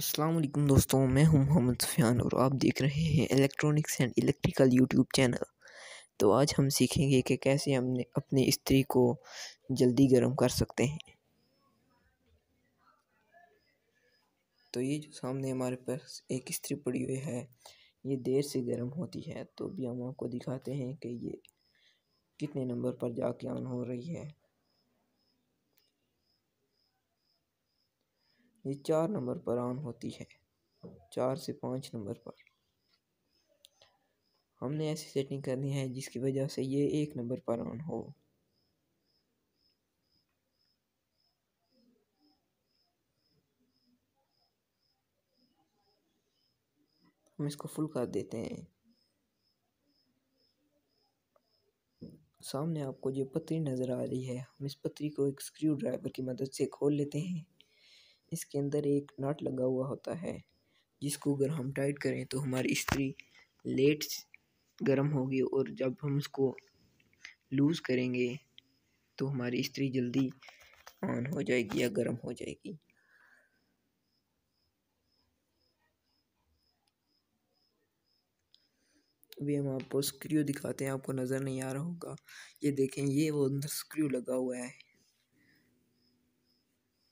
असलम दोस्तों मैं हूं मोहम्मद सुफियान और आप देख रहे हैं electronics and electrical YouTube channel तो आज हम सीखेंगे कि कैसे हमने अपने इस्त्री को जल्दी गर्म कर सकते हैं तो ये जो सामने हमारे पास एक इस्त्री पड़ी हुई है ये देर से गर्म होती है तो भी हम आपको दिखाते हैं कि ये कितने नंबर पर जाके ऑन हो रही है ये चार नंबर पर ऑन होती है चार से पाँच नंबर पर हमने ऐसी सेटिंग करनी है जिसकी वजह से ये एक नंबर पर ऑन हो हम इसको फुल कर देते हैं सामने आपको जो पतरी नज़र आ रही है हम इस पतरी को एक स्क्रू ड्राइवर की मदद से खोल लेते हैं इसके अंदर एक नट लगा हुआ होता है जिसको अगर हम टाइट करें तो हमारी इस्त्री लेट गर्म होगी और जब हम उसको लूज़ करेंगे तो हमारी इस्त्री जल्दी ऑन हो जाएगी या गर्म हो जाएगी अभी हम आपको स्क्रू दिखाते हैं आपको नज़र नहीं आ रहा होगा ये देखें ये वो अंदर स्क्रू लगा हुआ है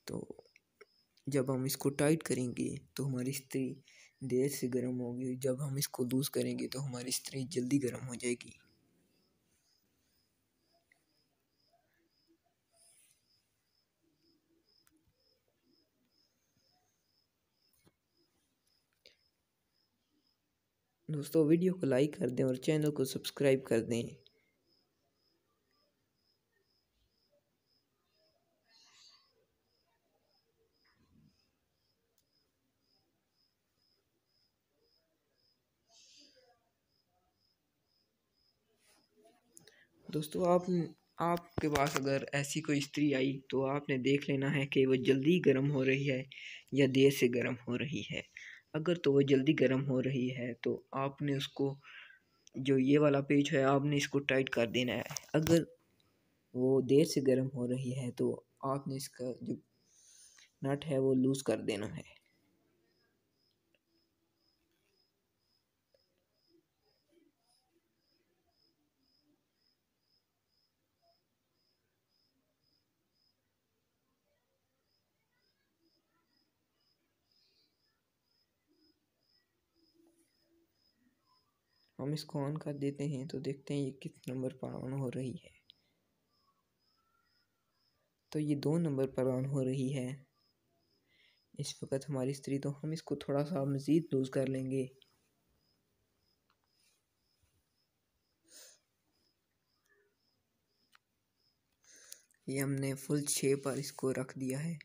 तो जब हम इसको टाइट करेंगे तो हमारी स्त्री देर से गर्म होगी जब हम इसको लूज़ करेंगे तो हमारी स्त्री जल्दी गर्म हो जाएगी दोस्तों वीडियो को लाइक कर दें और चैनल को सब्सक्राइब कर दें दोस्तों आप आपके पास अगर ऐसी कोई स्त्री आई तो आपने देख लेना है कि वो जल्दी गर्म हो रही है या देर से गर्म हो रही है अगर तो वो जल्दी गर्म हो रही है तो आपने उसको जो ये वाला पेज है आपने इसको टाइट कर देना है अगर वो देर से गर्म हो रही है तो आपने इसका जो नट है वो लूज़ कर देना है हम इसको ऑन कर देते हैं तो देखते हैं ये किस नंबर पर ऑन हो रही है तो ये दो नंबर पर ऑन हो रही है इस वक्त हमारी स्त्री तो हम इसको थोड़ा सा मज़ीद लूज़ कर लेंगे ये हमने फुल छः पर इसको रख दिया है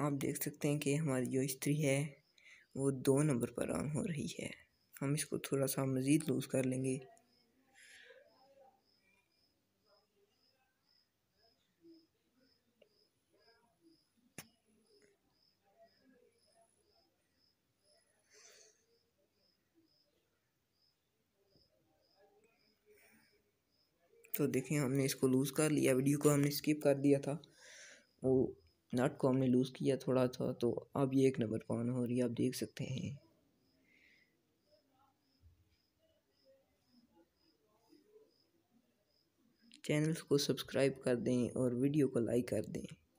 आप देख सकते हैं कि हमारी जो स्त्री है वो दो नंबर पर ऑन हो रही है हम इसको थोड़ा सा मज़ीद लूज़ कर लेंगे तो देखें हमने इसको लूज़ कर लिया वीडियो को हमने स्किप कर दिया था वो नट को हमने लूज़ किया थोड़ा सा तो अब ये एक नंबर पान हो रही है आप देख सकते हैं चैनल को सब्सक्राइब कर दें और वीडियो को लाइक कर दें